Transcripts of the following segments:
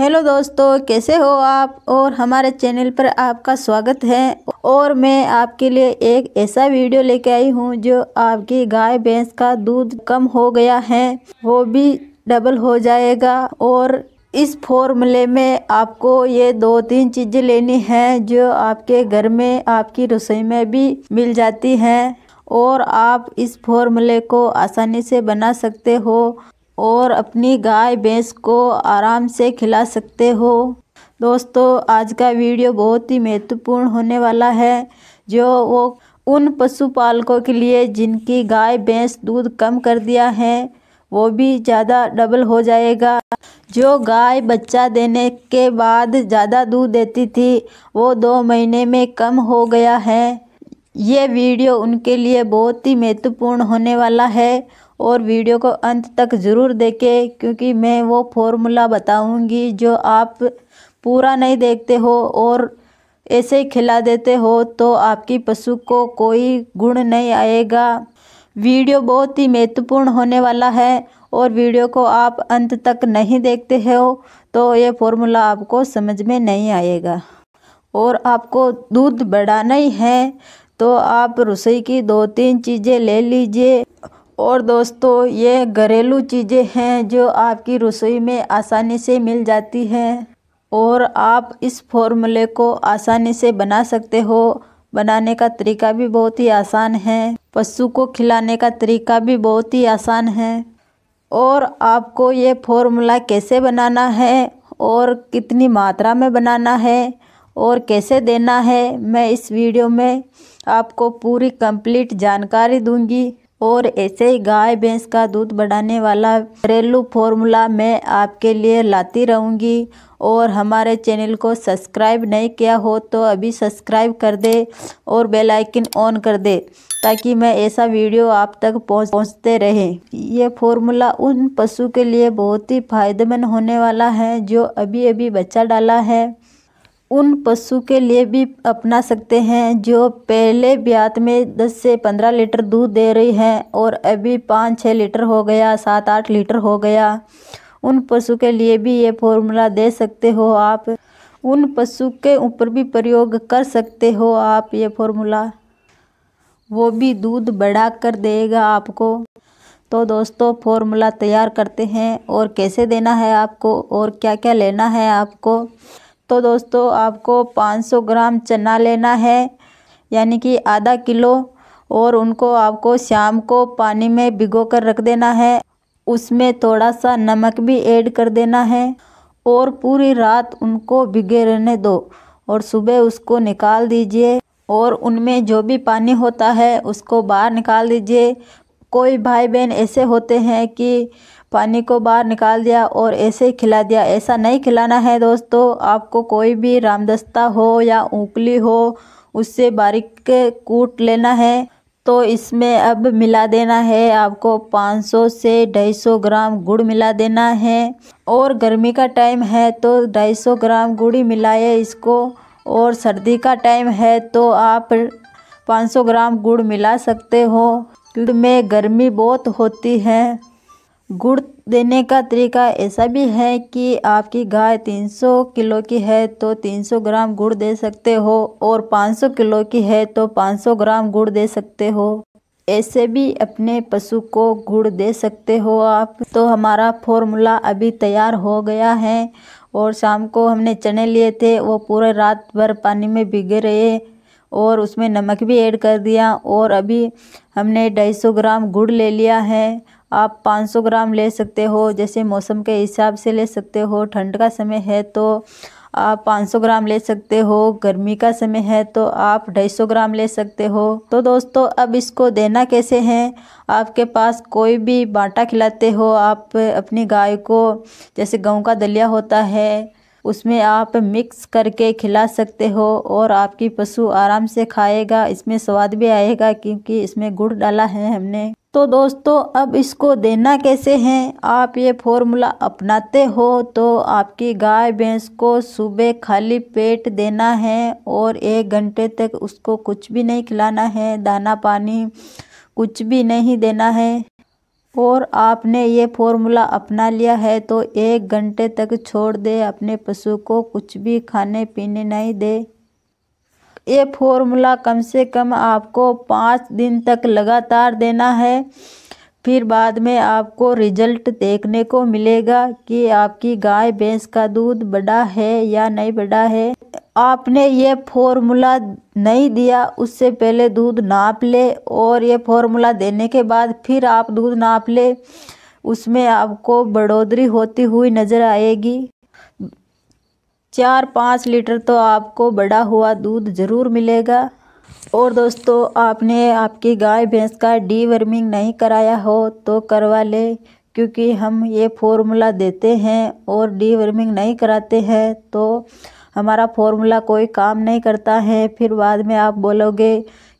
hello दोस्तों कैसे हो आप और हमारे चैनल पर आपका स्वागत है और मैं आपके लिए एक ऐसा वीडियो लेके आई हूँ जो आपकी गाय भैंस का दूध कम हो गया है वो भी डबल हो जाएगा और इस फॉर्मूले में आपको ये दो तीन चीज़ें लेनी हैं जो आपके घर में आपकी रसोई में भी मिल जाती हैं और आप इस फॉर्मूले को आसानी से बना सकते हो और अपनी गाय भैंस को आराम से खिला सकते हो दोस्तों आज का वीडियो बहुत ही महत्वपूर्ण होने वाला है जो वो उन पशुपालकों के लिए जिनकी गाय भैंस दूध कम कर दिया है वो भी ज़्यादा डबल हो जाएगा जो गाय बच्चा देने के बाद ज़्यादा दूध देती थी वो दो महीने में कम हो गया है ये वीडियो उनके लिए बहुत ही महत्वपूर्ण होने वाला है और वीडियो को अंत तक ज़रूर देखें क्योंकि मैं वो फॉर्मूला बताऊंगी जो आप पूरा नहीं देखते हो और ऐसे ही खिला देते हो तो आपकी पशु को कोई गुण नहीं आएगा वीडियो बहुत ही महत्वपूर्ण होने वाला है और वीडियो को आप अंत तक नहीं देखते हो तो ये फॉर्मूला आपको समझ में नहीं आएगा और आपको दूध बढ़ाना ही है तो आप रसोई की दो तीन चीज़ें ले लीजिए और दोस्तों ये घरेलू चीज़ें हैं जो आपकी रसोई में आसानी से मिल जाती हैं और आप इस फॉर्मूले को आसानी से बना सकते हो बनाने का तरीका भी बहुत ही आसान है पशु को खिलाने का तरीका भी बहुत ही आसान है और आपको ये फॉर्मूला कैसे बनाना है और कितनी मात्रा में बनाना है और कैसे देना है मैं इस वीडियो में आपको पूरी कंप्लीट जानकारी दूंगी और ऐसे ही गाय भैंस का दूध बढ़ाने वाला घरेलू फॉर्मूला मैं आपके लिए लाती रहूँगी और हमारे चैनल को सब्सक्राइब नहीं किया हो तो अभी सब्सक्राइब कर दे और बेल आइकन ऑन कर दे ताकि मैं ऐसा वीडियो आप तक पहुँच पहुँचते रहे ये फॉर्मूला उन पशु के लिए बहुत ही फायदेमंद होने वाला है जो अभी अभी बच्चा डाला है उन पशु के लिए भी अपना सकते हैं जो पहले ब्यात में 10 से 15 लीटर दूध दे रही हैं और अभी पाँच छः लीटर हो गया सात आठ लीटर हो गया उन पशु के लिए भी ये फॉर्मूला दे सकते हो आप उन पशु के ऊपर भी प्रयोग कर सकते हो आप ये फॉर्मूला वो भी दूध बढ़ा कर देगा आपको तो दोस्तों फॉर्मूला तैयार करते हैं और कैसे देना है आपको और क्या क्या लेना है आपको तो दोस्तों आपको 500 ग्राम चना लेना है यानी कि आधा किलो और उनको आपको शाम को पानी में भिगो कर रख देना है उसमें थोड़ा सा नमक भी ऐड कर देना है और पूरी रात उनको भिगे रहने दो और सुबह उसको निकाल दीजिए और उनमें जो भी पानी होता है उसको बाहर निकाल दीजिए कोई भाई बहन ऐसे होते हैं कि पानी को बाहर निकाल दिया और ऐसे ही खिला दिया ऐसा नहीं खिलाना है दोस्तों आपको कोई भी रामदस्ता हो या उंगली हो उससे बारीक कूट लेना है तो इसमें अब मिला देना है आपको 500 से 250 ग्राम गुड़ मिला देना है और गर्मी का टाइम है तो 250 ग्राम गुड़ ही मिलाए इसको और सर्दी का टाइम है तो आप 500 ग्राम गुड़ मिला सकते हो गुड़ में गर्मी बहुत होती है गुड़ देने का तरीका ऐसा भी है कि आपकी गाय 300 किलो की है तो 300 ग्राम गुड़ दे सकते हो और 500 किलो की है तो 500 ग्राम गुड़ दे सकते हो ऐसे भी अपने पशु को गुड़ दे सकते हो आप तो हमारा फॉर्मूला अभी तैयार हो गया है और शाम को हमने चने लिए थे वो पूरे रात भर पानी में भिगे रहे और उसमें नमक भी ऐड कर दिया और अभी हमने 250 ग्राम गुड़ ले लिया है आप 500 ग्राम ले सकते हो जैसे मौसम के हिसाब से ले सकते हो ठंड का समय है तो आप 500 ग्राम ले सकते हो गर्मी का समय है तो आप 250 ग्राम ले सकते हो तो दोस्तों अब इसको देना कैसे है आपके पास कोई भी बाटा खिलाते हो आप अपनी गाय को जैसे गेहूँ का दलिया होता है उसमें आप मिक्स करके खिला सकते हो और आपकी पशु आराम से खाएगा इसमें स्वाद भी आएगा क्योंकि इसमें गुड़ डाला है हमने तो दोस्तों अब इसको देना कैसे है आप ये फॉर्मूला अपनाते हो तो आपकी गाय भैंस को सुबह खाली पेट देना है और एक घंटे तक उसको कुछ भी नहीं खिलाना है दाना पानी कुछ भी नहीं देना है और आपने ये फॉर्मूला अपना लिया है तो एक घंटे तक छोड़ दे अपने पशु को कुछ भी खाने पीने नहीं दे ये फॉर्मूला कम से कम आपको पाँच दिन तक लगातार देना है फिर बाद में आपको रिजल्ट देखने को मिलेगा कि आपकी गाय भैंस का दूध बड़ा है या नहीं बड़ा है आपने ये फॉर्मूला नहीं दिया उससे पहले दूध नाप ले और ये फॉर्मूला देने के बाद फिर आप दूध नाप ले उसमें आपको बढ़ोतरी होती हुई नज़र आएगी चार पाँच लीटर तो आपको बड़ा हुआ दूध ज़रूर मिलेगा और दोस्तों आपने आपकी गाय भैंस का डी नहीं कराया हो तो करवा ले क्योंकि हम ये फॉर्मूला देते हैं और डी नहीं कराते हैं तो हमारा फॉर्मूला कोई काम नहीं करता है फिर बाद में आप बोलोगे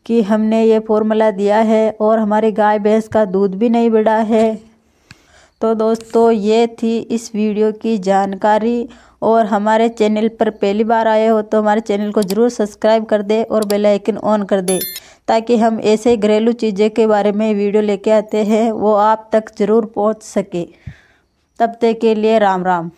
कि हमने ये फॉर्मूला दिया है और हमारी गाय भैंस का दूध भी नहीं बढ़ा है तो दोस्तों ये थी इस वीडियो की जानकारी और हमारे चैनल पर पहली बार आए हो तो हमारे चैनल को ज़रूर सब्सक्राइब कर दे और बेल आइकन ऑन कर दे ताकि हम ऐसे घरेलू चीज़ें के बारे में वीडियो लेके आते हैं वो आप तक ज़रूर पहुंच सके तब तक के लिए राम राम